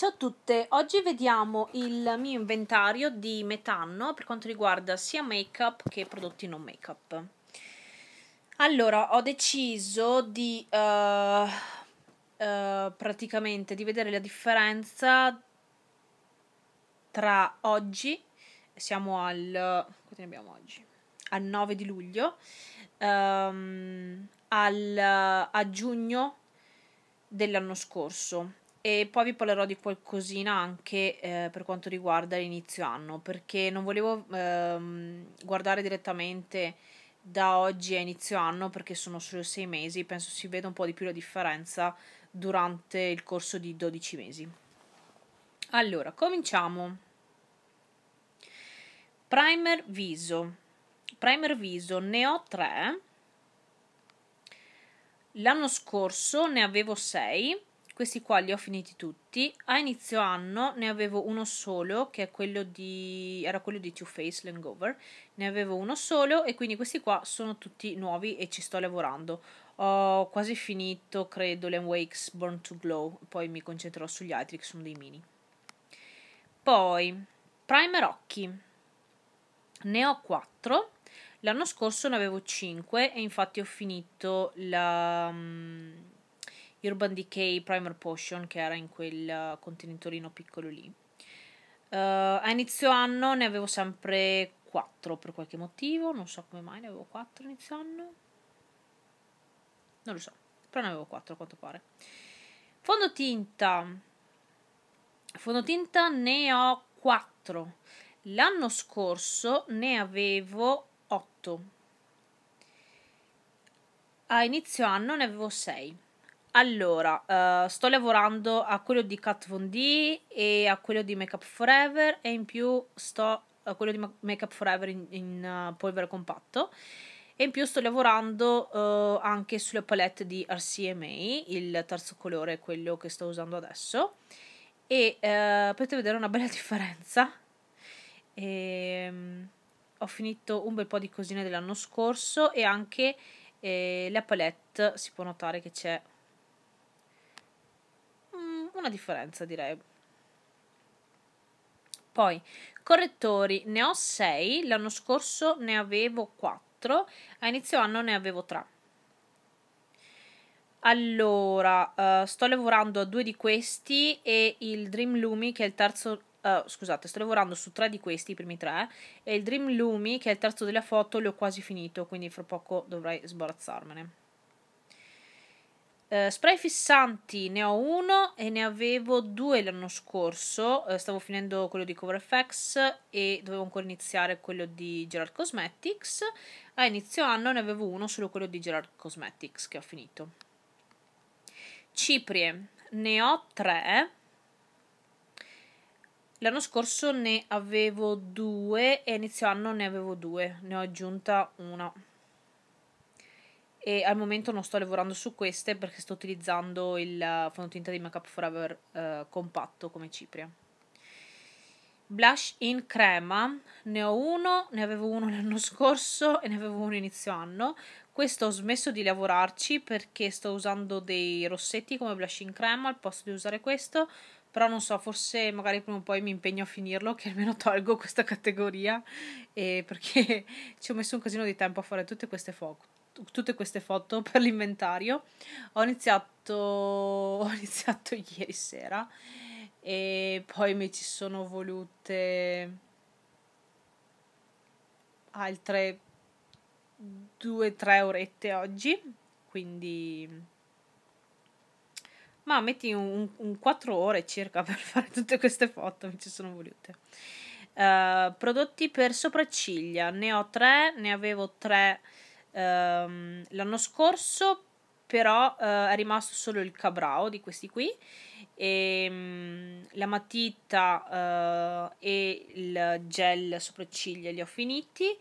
Ciao a tutte, oggi vediamo il mio inventario di metanno per quanto riguarda sia make up che prodotti non make up. Allora, ho deciso di uh, uh, praticamente di vedere la differenza tra oggi, siamo al, oggi? al 9 di luglio, um, al, a giugno dell'anno scorso e poi vi parlerò di qualcosina anche eh, per quanto riguarda l'inizio anno perché non volevo ehm, guardare direttamente da oggi a inizio anno perché sono solo sei mesi penso si veda un po' di più la differenza durante il corso di 12 mesi allora cominciamo primer viso primer viso ne ho tre l'anno scorso ne avevo sei questi qua li ho finiti tutti. A inizio anno ne avevo uno solo, che quello di, era quello di Too Faced Langover. Ne avevo uno solo e quindi questi qua sono tutti nuovi e ci sto lavorando. Ho quasi finito, credo, Land Wakes Born to Glow. Poi mi concentrerò sugli altri che sono dei mini. Poi, primer occhi. Ne ho 4. L'anno scorso ne avevo 5 e infatti ho finito la... Um, Urban Decay Primer Potion che era in quel eh, contenitorino piccolo lì. Uh, a inizio anno ne avevo sempre 4 per qualche motivo, non so come mai ne avevo 4 inizio anno. Non lo so, però ne avevo 4 a quanto pare. Fondotinta. Fondotinta ne ho 4. L'anno scorso ne avevo 8. A inizio anno ne avevo 6 allora, uh, sto lavorando a quello di Kat Von D e a quello di Makeup Forever e in più sto a quello di Makeup Forever in, in uh, polvere compatto e in più sto lavorando uh, anche sulla palette di RCMA, il terzo colore, quello che sto usando adesso e potete vedere una bella differenza. E, um, ho finito un bel po' di cosine dell'anno scorso e anche eh, la palette si può notare che c'è una differenza direi. Poi, correttori, ne ho 6, l'anno scorso ne avevo 4, a inizio anno ne avevo 3. Allora, uh, sto lavorando a due di questi e il Dream Lumi che è il terzo... Uh, scusate, sto lavorando su tre di questi, i primi tre, e il Dream Lumi che è il terzo della foto l'ho quasi finito, quindi fra poco dovrei sborazzarmene. Uh, spray fissanti ne ho uno e ne avevo due l'anno scorso. Uh, stavo finendo quello di Cover FX e dovevo ancora iniziare quello di Gerard Cosmetics. A inizio anno ne avevo uno, solo quello di Gerard Cosmetics che ho finito. Ciprie ne ho tre. L'anno scorso ne avevo due e a inizio anno ne avevo due. Ne ho aggiunta una e al momento non sto lavorando su queste perché sto utilizzando il eh, fondotinta di Make Up Forever eh, compatto come cipria blush in crema ne ho uno, ne avevo uno l'anno scorso e ne avevo uno inizio anno questo ho smesso di lavorarci perché sto usando dei rossetti come blush in crema al posto di usare questo però non so, forse magari prima o poi mi impegno a finirlo, che almeno tolgo questa categoria, eh, perché ci ho messo un casino di tempo a fare tutte queste foto tutte queste foto per l'inventario. Ho iniziato, ho iniziato ieri sera e poi mi ci sono volute altre 2-3 orette oggi, quindi ma metti un, un, un, 4 ore circa per fare tutte queste foto, mi ci sono volute. Uh, prodotti per sopracciglia, ne ho tre, ne avevo tre ehm, l'anno scorso, però eh, è rimasto solo il Cabrao di questi qui, e, ehm, la matita eh, e il gel sopracciglia li ho finiti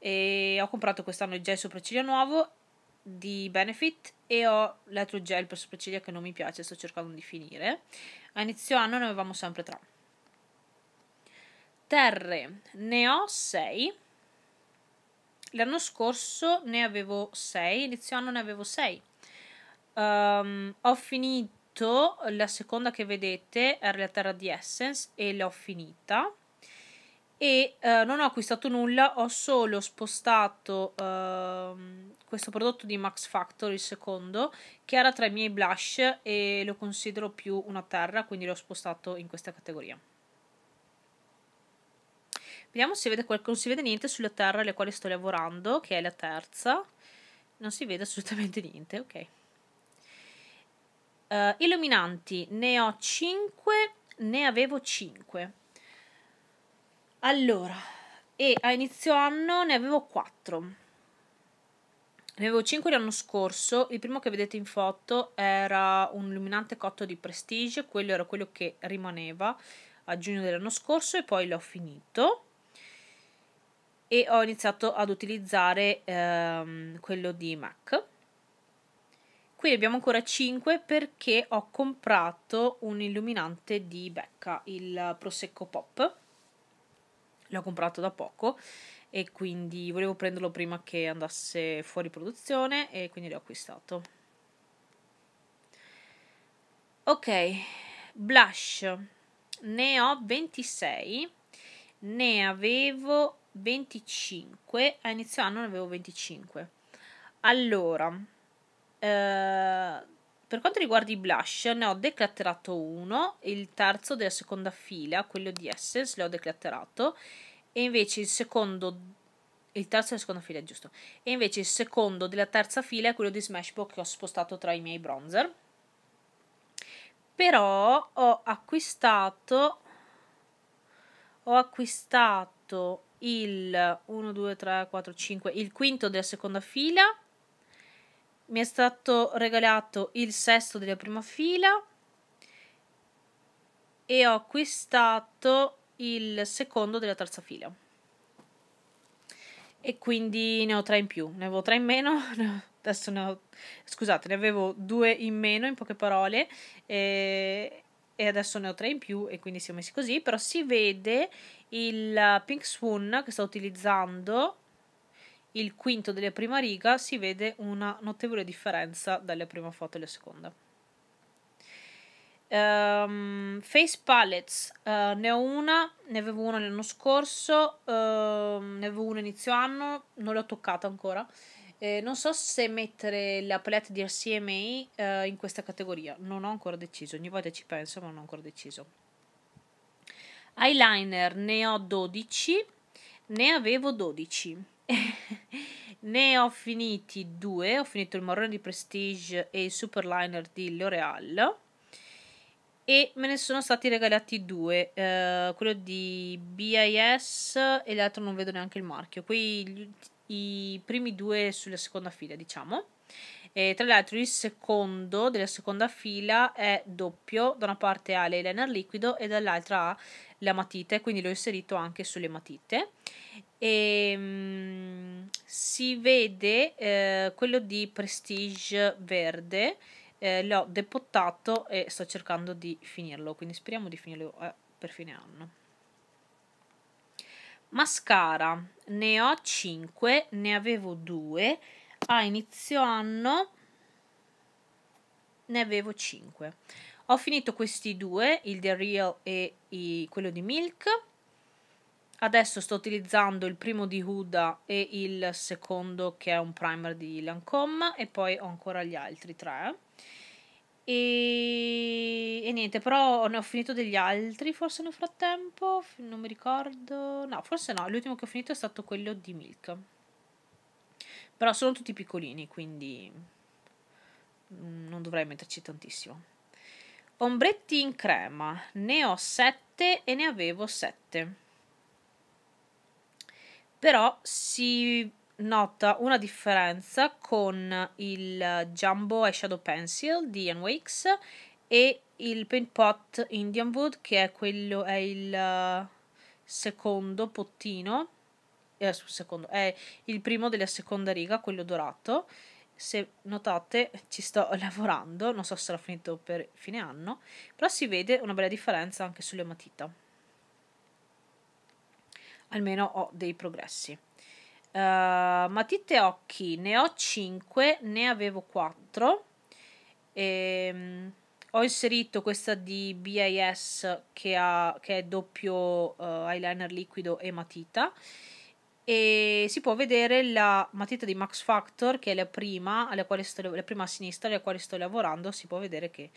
e ho comprato quest'anno il gel sopracciglia nuovo di Benefit e ho l'altro gel per sopracciglia che non mi piace, sto cercando di finire. A inizio anno ne avevamo sempre tre. Terre ne ho 6 L'anno scorso ne avevo 6, inizio anno ne avevo 6. Um, ehm, ho finito la seconda che vedete, era la Terra di Essence, e l'ho finita. E uh, non ho acquistato nulla, ho solo spostato uh, questo prodotto di Max Factor, il secondo, che era tra i miei blush e lo considero più una terra, quindi l'ho spostato in questa categoria. Vediamo se vede qualcono, non si vede niente sulla terra alle quali sto lavorando, che è la terza. Non si vede assolutamente niente, ok. Uh, illuminanti, ne ho 5, ne avevo 5. Allora, e a inizio anno ne avevo 4. Ne avevo 5 l'anno scorso, il primo che vedete in foto era un illuminante cotto di prestige, quello era quello che rimaneva a giugno dell'anno scorso e poi l'ho finito e ho iniziato ad utilizzare ehm, quello di MAC. Qui ne abbiamo ancora 5 perché ho comprato un illuminante di Becca, il Prosecco Pop. L'ho comprato da poco e quindi volevo prenderlo prima che andasse fuori produzione e quindi l'ho acquistato. Ok, blush. Ne ho 26. Ne avevo 25 a inizio anno ne avevo 25 allora eh, per quanto riguarda i blush ne ho declatterato uno il terzo della seconda fila quello di Essence l'ho declatterato e invece il secondo il terzo della seconda fila è giusto e invece il secondo della terza fila è quello di Smashbox che ho spostato tra i miei bronzer però ho acquistato ho acquistato il 1, 2, 3, 4, 5, il quinto della seconda fila, mi è stato regalato il sesto della prima fila e ho acquistato il secondo della terza fila. E quindi ne ho tre in più, ne avevo tre in meno, adesso ne ho, scusate, ne avevo due in meno in poche parole. E e adesso ne ho tre in più e quindi siamo messi così, però si vede il eh, Pink Swoon che sto utilizzando, il quinto della prima riga, si vede una notevole differenza dalla prima foto e la seconda. Um, ehm, face palettes uh, ne ho una, ne avevo una l'anno scorso, uh, ne avevo una inizio anno, non l'ho toccata ancora. Eh, non so se mettere la palette di RCMI eh, in questa categoria, non ho ancora deciso, ogni volta ci penso ma non ho ancora deciso. Eyeliner ne ho 12, ne avevo 12, ne ho finiti due, ho finito il marrone di Prestige e il Superliner di L'Oreal e me ne sono stati regalati due, eh, quello di BIS e l'altro non vedo neanche il marchio. Qui i primi due sulla seconda fila, diciamo. E tra l'altro il secondo della seconda fila è doppio, da una parte ha l'eyeliner liquido e dall'altra ha la matita, quindi l'ho inserito anche sulle matite. E, um, si vede eh, quello di Prestige verde, eh, l'ho depottato e sto cercando di finirlo, quindi speriamo di finirlo eh, per fine anno. Mascara ne ho 5, ne avevo 2, a inizio anno ne avevo 5. Ho finito questi due, il The Real e i, quello di Milk. Adesso sto utilizzando il primo di Huda e il secondo che è un primer di Lancome e poi ho ancora gli altri tre. E, e, niente, però ne ho finito degli altri forse nel frattempo, non mi ricordo. No, forse no, l'ultimo che ho finito è stato quello di Milk. Però sono tutti piccolini, quindi non dovrei metterci tantissimo. Ombretti in crema, ne ho 7 e ne avevo 7. Però si nota una differenza con il Jumbo Eyeshadow Pencil di Ian Wakes e il Paint Pot Indian Wood che è quello è il eh, secondo pottino eh, secondo, è il primo della seconda riga, quello dorato se notate ci sto lavorando, non so se sarà finito per fine anno, però si vede una bella differenza anche sulle matita. Almeno ho dei progressi. Eh, matite occhi ne ho 5, ne avevo 4. E, ehm, ho inserito questa di BIS che, ha, che è doppio uh, eyeliner liquido e matita e si può vedere la matita di Max Factor che è la prima, alla quale sto, la prima a sinistra alla quale sto lavorando si può vedere che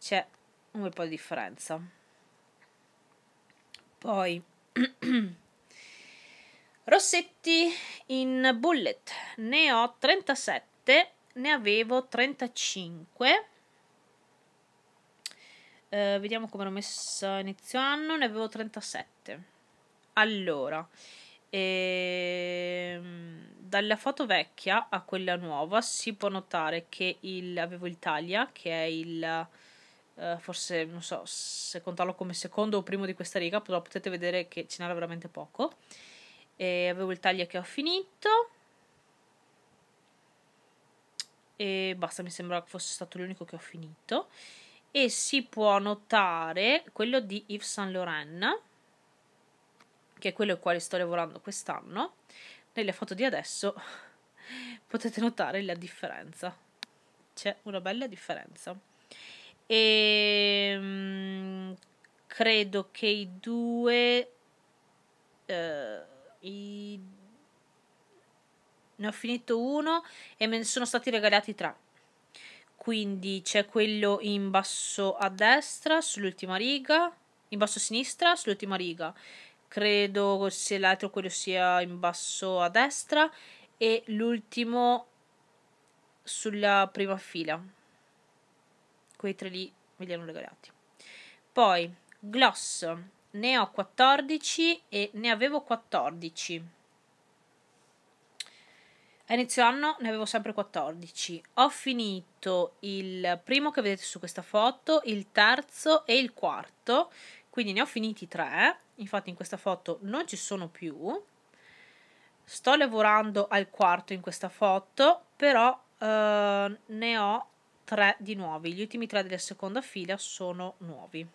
c'è un bel po' di differenza poi Rossetti in bullet ne ho 37, ne avevo 35. Eh, vediamo come l'ho messa inizio anno, ne avevo 37. Allora, ehm, dalla foto vecchia a quella nuova si può notare che il, avevo il taglia, che è il... Uh, forse non so se contarlo come secondo o primo di questa riga, però potete vedere che ce n'era veramente poco e avevo il taglio che ho finito e basta mi sembra che fosse stato l'unico che ho finito e si può notare quello di Yves Saint Laurent che è quello al quale sto lavorando quest'anno nelle foto di adesso potete notare la differenza c'è una bella differenza e ehm, credo che i due eh, i... Ne ho finito uno e me ne sono stati regalati tre. Quindi c'è quello in basso a destra, sull'ultima riga, in basso a sinistra, sull'ultima riga. Credo se l'altro quello sia in basso a destra e l'ultimo sulla prima fila. Quei tre lì me li hanno regalati. Poi, gloss ne ho 14 e ne avevo 14. A inizio anno ne avevo sempre 14. Ho finito il primo che vedete su questa foto, il terzo e il quarto, quindi ne ho finiti tre. Infatti in questa foto non ci sono più. Sto lavorando al quarto in questa foto, però eh, ne ho tre di nuovi. Gli ultimi tre della seconda fila sono nuovi.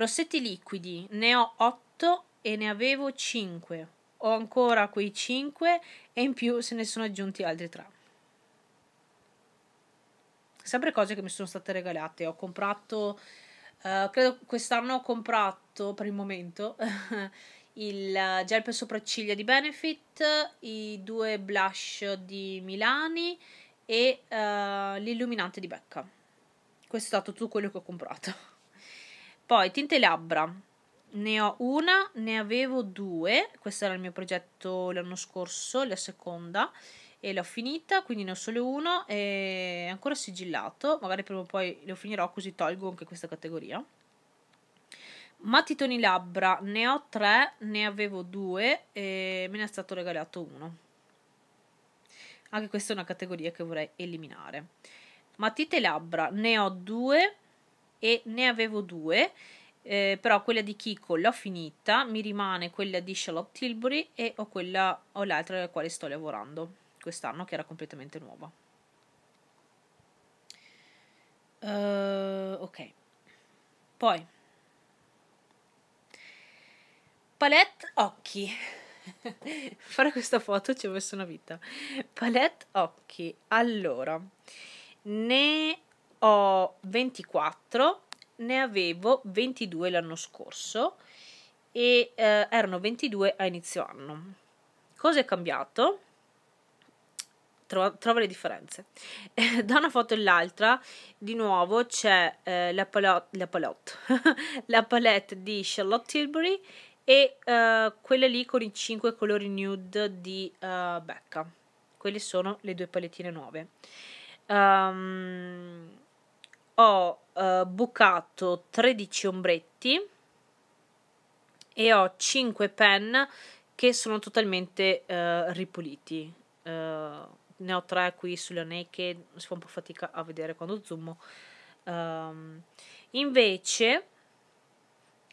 Rossetti liquidi ne ho 8 e ne avevo 5. Ho ancora quei 5 e in più se ne sono aggiunti altri 3. Sempre cose che mi sono state regalate. Ho comprato, uh, credo quest'anno ho comprato per il momento il eh, gel per sopracciglia di Benefit, i due blush di Milani e uh, l'illuminante di Becca. Questo è stato tutto quello che ho comprato. Poi tinte labbra. Ne ho una, ne avevo due, questo era il mio progetto l'anno scorso, la seconda, e l'ho finita, quindi ne ho solo uno, e ancora sigillato, magari prima o poi lo finirò così tolgo anche questa categoria. Matti toni labbra, ne ho tre, ne avevo due e me ne è stato regalato uno. Anche questa è una categoria che vorrei eliminare. Matite labbra, ne ho due, e ne avevo due, eh, però quella di Kiko l'ho finita, mi rimane quella di Charlotte Tilbury e ho, quella, ho l'altra alla quale sto lavorando quest'anno che era completamente nuova. Uh, ok, poi palette occhi. Fare questa foto ci ho messo una vita. Palette occhi. Allora, ne ho 24, ne avevo 22 l'anno scorso e eh, erano 22 a inizio anno. Cosa è cambiato? Trova, trova le differenze. da una foto all'altra, di nuovo c'è eh, la, palot, la, palot, la palette di Charlotte Tilbury e eh, quella lì con i 5 colori nude di eh, Becca. Quelle sono le due palettine nuove. Um, ho eh, bucato 13 ombretti e ho 5 pen che sono totalmente eh, ripuliti eh, ne ho 3 qui sulle naked si fa un po' fatica a vedere quando zoom um, ehm, invece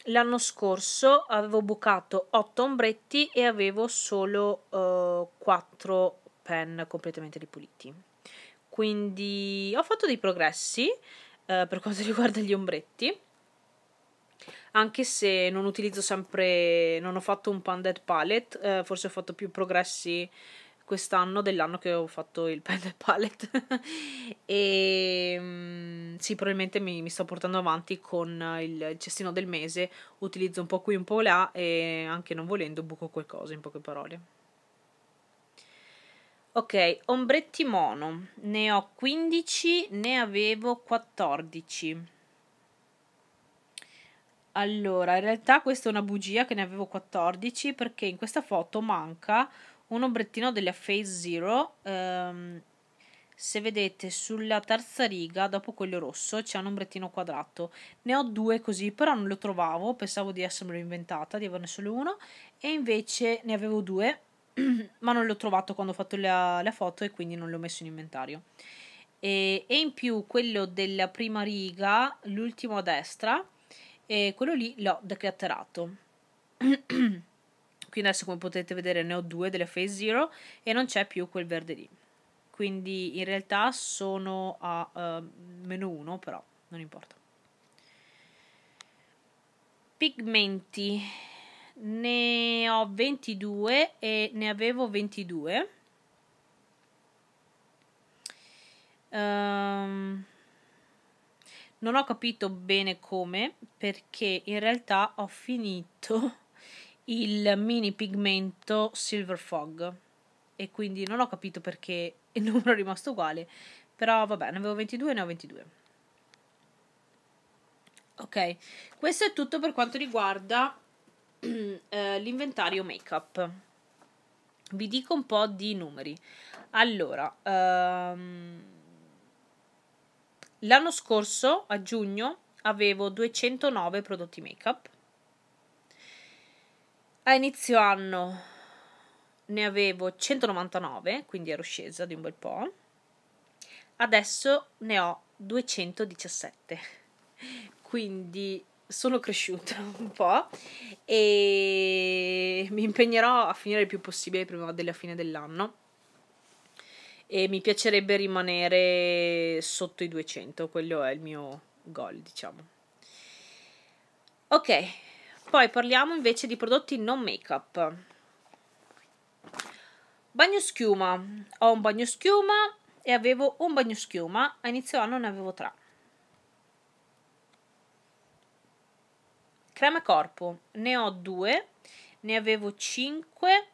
l'anno scorso avevo bucato 8 ombretti e avevo solo uh, eh, 4 pen completamente ripuliti quindi ho fatto dei progressi eh, per quanto riguarda gli ombretti anche se non utilizzo sempre non ho fatto un Pandette palette eh, forse ho fatto più progressi quest'anno dell'anno che ho fatto il Pandette palette e mm, sì probabilmente mi, mi, sto portando avanti con il cestino del mese utilizzo un po' qui un po' là e anche non volendo buco qualcosa in poche parole ok ombretti mono ne ho 15 ne avevo 14 allora in realtà questa è una bugia che ne avevo 14 perché in questa foto manca un ombrettino della Phase Zero ehm, se vedete sulla terza riga dopo quello rosso c'è un ombrettino quadrato ne ho due così però non lo trovavo pensavo di essermelo inventata di averne solo uno e invece ne avevo due ma non l'ho trovato quando ho fatto la, la foto e quindi non l'ho messo in inventario. E, e, in più quello della prima riga, l'ultimo a destra, e quello lì l'ho declatterato. Qui adesso come potete vedere ne ho due delle Phase Zero e non c'è più quel verde lì. Quindi in realtà sono a uh, meno uno però non importa. Pigmenti ne ho 22 e ne avevo 22 um, ehm, non ho capito bene come perché in realtà ho finito il mini pigmento Silver Fog e quindi non ho capito perché il numero è rimasto uguale però vabbè ne avevo 22 e ne ho 22 ok questo è tutto per quanto riguarda Eh, l'inventario make-up. Vi dico un po' di numeri. Allora, ehm, l'anno scorso, a giugno, avevo 209 prodotti make-up. A inizio anno ne avevo 199, quindi ero scesa di un bel po'. Adesso ne ho 217. Quindi sono cresciuta un po' e mi impegnerò a finire il più possibile prima della fine dell'anno e mi piacerebbe rimanere sotto i 200, quello è il mio goal, diciamo. Ok, poi parliamo invece di prodotti non make-up. Bagno schiuma, ho un bagno schiuma e avevo un bagno schiuma, a inizio anno ne avevo tre Crema corpo, ne ho due, ne avevo cinque,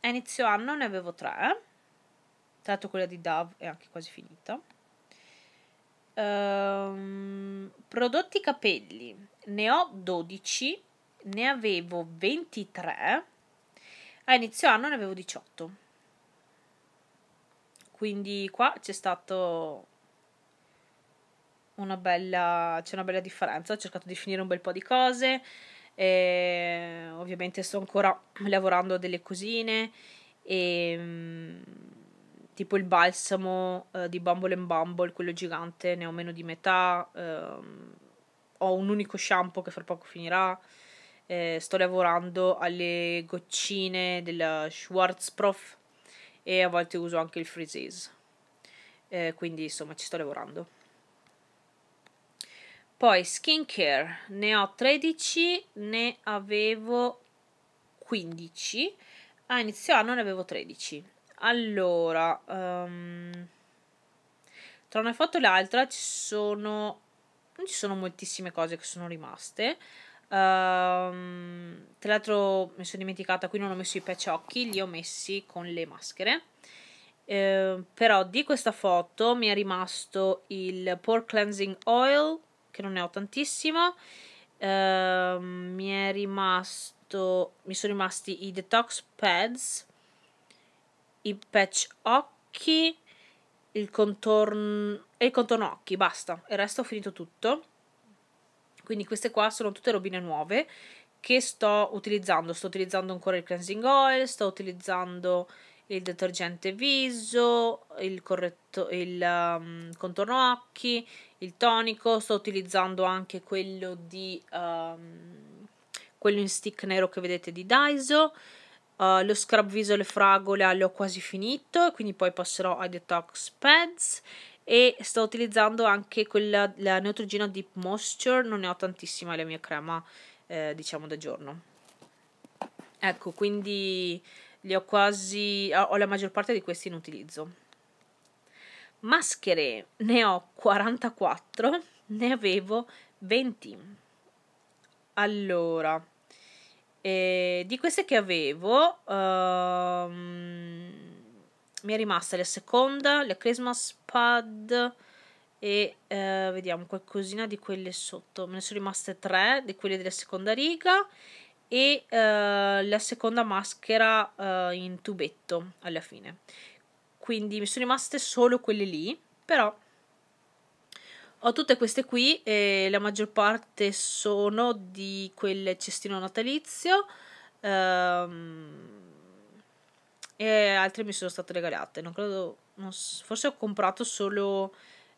a inizio anno ne avevo tre. Eh. tanto quella di Dove è anche quasi finita. Um, prodotti capelli, ne ho 12, ne avevo 23, a inizio anno ne avevo 18. Quindi qua c'è stato una bella, c'è una bella differenza, ho cercato di finire un bel po' di cose, e ovviamente sto ancora lavorando a delle cosine, e, mm, tipo il balsamo eh, di Bumble and Bumble, quello gigante, ne ho meno di metà, ehm, ho un unico shampoo che fra poco finirà, eh, sto lavorando alle goccine della Schwarzprof e a volte uso anche il Freezes. Eh, quindi insomma ci sto lavorando. Poi skincare ne ho 13, ne avevo 15. A ah, inizio anno ne avevo 13. Allora, um, tra una foto e l'altra ci sono... Non ci sono moltissime cose che sono rimaste. Um, tra l'altro mi sono dimenticata, qui non ho messo i pecciocchi, li ho messi con le maschere. Eh, però di questa foto mi è rimasto il Pore Cleansing Oil, che non ne ho tantissimo. Uh, mi è rimasto, mi sono rimasti i detox pads, i patch occhi, il contorno e il contorno occhi, basta. Il resto ho finito tutto. Quindi queste qua sono tutte robine nuove che sto utilizzando. Sto utilizzando ancora il cleansing oil, sto utilizzando il detergente viso, il, corretto, il um, contorno occhi, il tonico, sto utilizzando anche quello di um, quello in stick nero che vedete di Daiso. Uh, lo scrub viso e le fragole l'ho quasi finito, quindi poi passerò ai detox pads e sto utilizzando anche quella, la Neutrogena Deep Moisture, non ne ho tantissima, la mia crema eh, diciamo da giorno. Ecco, quindi li ho quasi, ho la maggior parte di questi in utilizzo. Maschere ne ho 44, ne avevo 20. Allora, eh, di queste che avevo, ehm, mi è rimasta la seconda, la Christmas Pad e eh, vediamo qualcosina di quelle sotto. Me ne sono rimaste tre di quelle della seconda riga e eh, la seconda maschera eh, in tubetto alla fine quindi mi sono rimaste solo quelle lì però ho tutte queste qui e la maggior parte sono di quel cestino natalizio ehm, e altre mi sono state regalate non credo non, forse ho comprato solo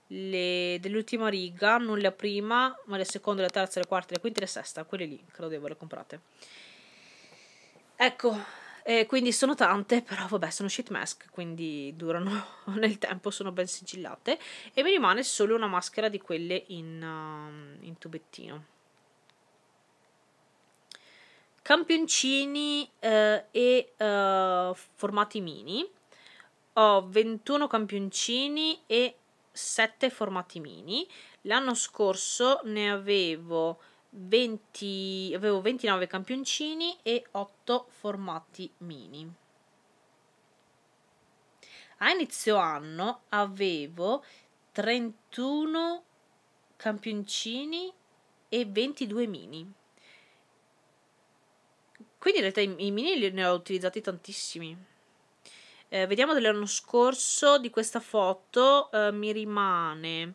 le, dell'ultima riga, non la prima, ma la seconda, la terza, la quarta, la quinta e la sesta, quelle lì, credevo le comprate. Ecco, eh, quindi sono tante, però vabbè, sono sheet mask, quindi durano nel tempo, sono ben sigillate e mi rimane solo una maschera di quelle in, uh, in tubettino. Campioncini uh, e uh, formati mini. Ho 21 campioncini e 7 formati mini. L'anno scorso ne avevo, 20, avevo 29 campioncini e 8 formati mini. A inizio anno avevo 31 campioncini e 22 mini. Quindi in realtà i mini ne ho utilizzati tantissimi eh, vediamo dell'anno scorso di questa foto eh, mi rimane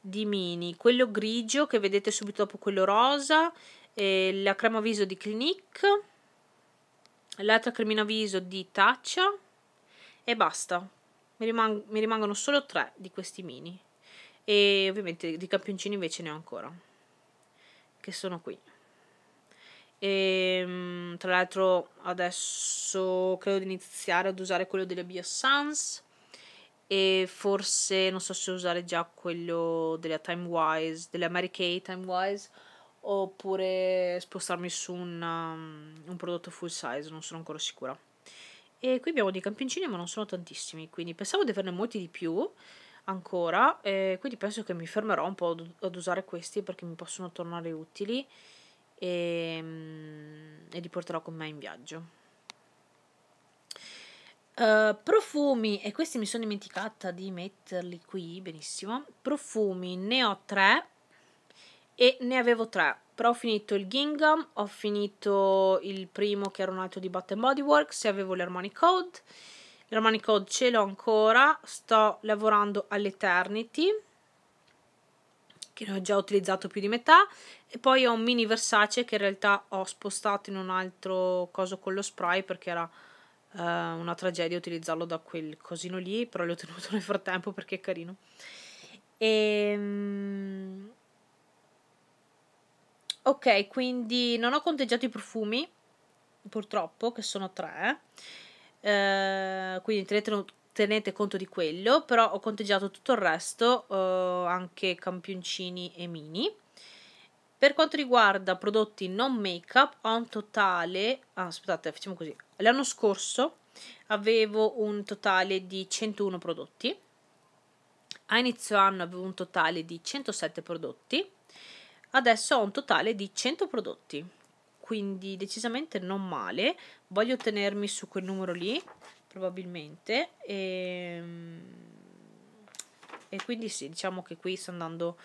di mini quello grigio che vedete subito dopo quello rosa eh, la crema viso di Clinique l'altra cremina viso di Taccia e basta mi, rimang mi rimangono solo tre di questi mini e ovviamente di campioncini invece ne ho ancora che sono qui e, ehm, tra l'altro adesso credo di iniziare ad usare quello delle Biosuns e forse non so se usare già quello della Timewise, delle Mary Kay Timewise oppure spostarmi su un, um, un prodotto full size, non sono ancora sicura. E qui abbiamo dei campioncini ma non sono tantissimi, quindi pensavo di averne molti di più ancora, eh, quindi penso che mi fermerò un po' ad usare questi perché mi possono tornare utili e, mm, e li porterò con me in viaggio. Uh, profumi, e questi mi sono dimenticata di metterli qui, benissimo. Profumi, ne ho tre e ne avevo tre. Però ho finito il gingham, ho finito il primo che era un altro di Bath Body Works e avevo l'Armani Code. L'Armani Code ce l'ho ancora, sto lavorando all'Eternity che ne ho già utilizzato più di metà e poi ho un mini Versace che in realtà ho spostato in un altro coso con lo spray perché era eh, una tragedia utilizzarlo da quel cosino lì però l'ho tenuto nel frattempo perché è carino e... Ehm, ok quindi non ho conteggiato i profumi purtroppo che sono tre eh, quindi tenetelo tenete conto di quello, però ho conteggiato tutto il resto, eh, anche campioncini e mini. Per quanto riguarda prodotti non make up, ho un totale, ah, aspettate, facciamo così, l'anno scorso avevo un totale di 101 prodotti, a inizio anno avevo un totale di 107 prodotti, adesso ho un totale di 100 prodotti, quindi decisamente non male, voglio tenermi su quel numero lì probabilmente e, ehm, e quindi sì diciamo che qui sto andando,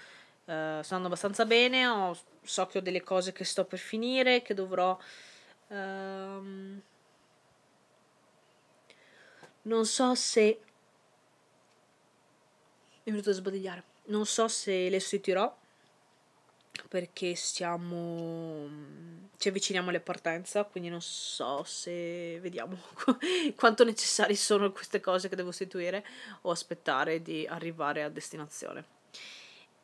eh, sto andando abbastanza bene ho, so che ho delle cose che sto per finire che dovrò ehm, non so se mi è venuto a sbadigliare non so se le sostituirò perché stiamo ci avviciniamo alle partenze quindi non so se vediamo quanto necessarie sono queste cose che devo istituire o aspettare di arrivare a destinazione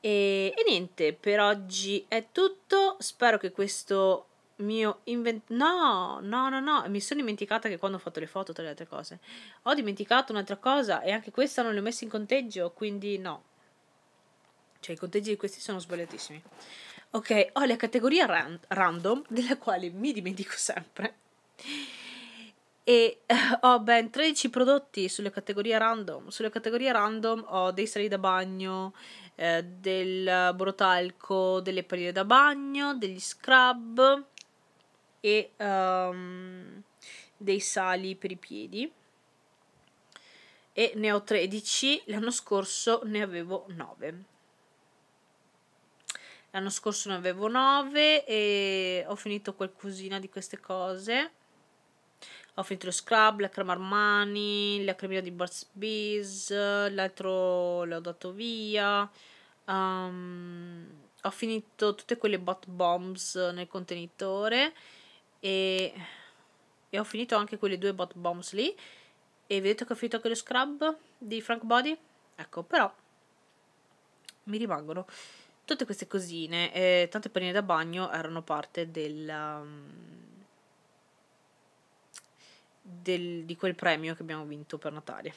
e, e niente per oggi è tutto spero che questo mio invent... No, no, no, no, mi sono dimenticata che quando ho fatto le foto tra le altre cose ho dimenticato un'altra cosa e anche questa non le ho messe in conteggio, quindi no. Cioè i conteggi di questi sono sbagliatissimi. Ok, ho la categoria ran- random, della quale mi dimentico sempre. E eh, ho ben 13 prodotti sulle categorie random. Sulle categorie random ho dei sali da bagno, eh, del brotalco, delle palline da bagno, degli scrub e um, dei sali per i piedi. E ne ho 13, l'anno scorso ne avevo 9 l'anno scorso ne avevo 9 e ho finito qualcosina di queste cose ho finito lo scrub, la crema Armani, la cremina di Burt's Bees, l'altro l'ho dato via. Um, ho finito tutte quelle bot bombs nel contenitore e, e, ho finito anche quelle due bot bombs lì. E vedete che ho finito anche lo scrub di Frank Body? Ecco, però mi rimangono. Tutte queste cosine, eh, tante panine da bagno erano parte della, um, del, di quel premio che abbiamo vinto per Natale.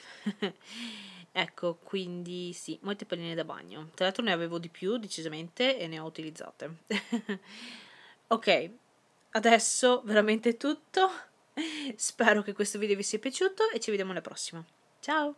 ecco, quindi sì, molte palline da bagno. Tra l'altro ne avevo di più decisamente e ne ho utilizzate. ok, adesso veramente è tutto. Spero che questo video vi sia piaciuto e ci vediamo alla prossima. Ciao!